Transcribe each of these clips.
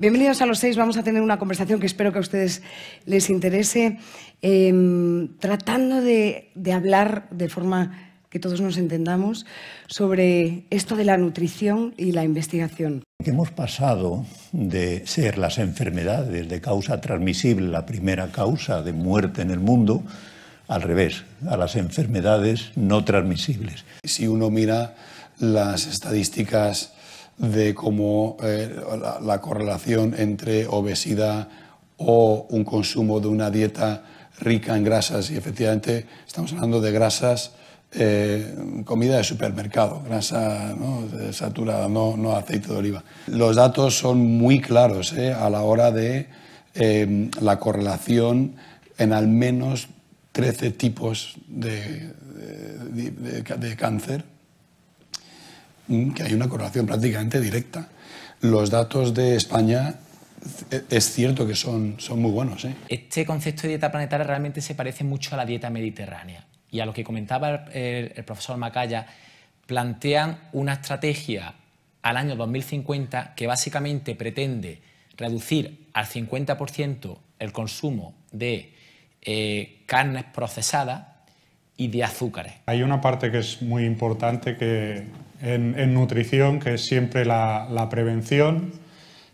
Bienvenidos a los seis. Vamos a tener una conversación que espero que a ustedes les interese, em, tratando de, hablar de forma que todos nos entendamos sobre esto de la nutrición y la investigación. Hemos pasado de ser las enfermedades de causa transmisible la primera causa de muerte en el mundo, al revés, a las enfermedades no transmisibles. Si uno mira las estadísticas de cómo eh, la, correlación entre obesidad o un consumo de una dieta rica en grasas. Y efectivamente estamos hablando de grasas, eh, comida de supermercado, grasa saturada, no, aceite de oliva. Los datos son muy claros ¿eh? a la hora de em, la correlación en al menos 13 tipos de cáncer que hay una correlación prácticamente directa. Los datos de España e, es cierto que son, muy buenos. ¿eh? Este concepto de dieta planetaria realmente se parece mucho a la dieta mediterránea. Y a lo que comentaba el, profesor Macaya, plantean una estrategia al año 2050 que básicamente pretende reducir al 50% el consumo de eh, carnes procesadas y de azúcares. Hay una parte que es muy importante que en, nutrición, que es siempre la, prevención,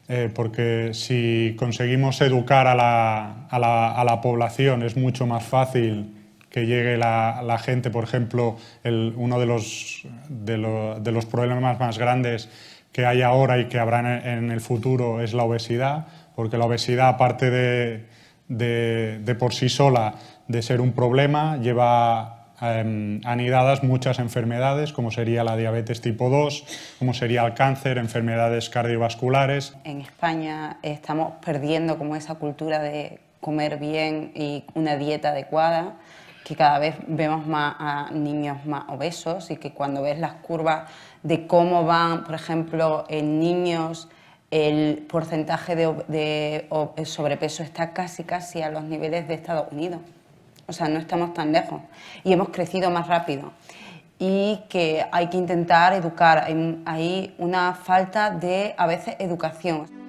eh, porque si conseguimos educar a la, a, la, a la, población es mucho más fácil que llegue la, gente, por ejemplo, el, uno de los, de, los problemas más grandes que hay ahora y que habrá en el futuro es la obesidad, porque la obesidad, aparte de, de, de, por sí sola de ser un problema, lleva eh, anidadas muchas enfermedades, como sería la diabetes tipo 2, como sería el cáncer, enfermedades cardiovasculares. En España estamos perdiendo como esa cultura de comer bien y una dieta adecuada que cada vez vemos más a niños más obesos y que cuando ves las curvas de cómo van, por ejemplo, en niños, el porcentaje de, de sobrepeso está casi casi a los niveles de Estados Unidos o sea, no estamos tan lejos y hemos crecido más rápido y que hay que intentar educar, hay, una falta de a veces educación.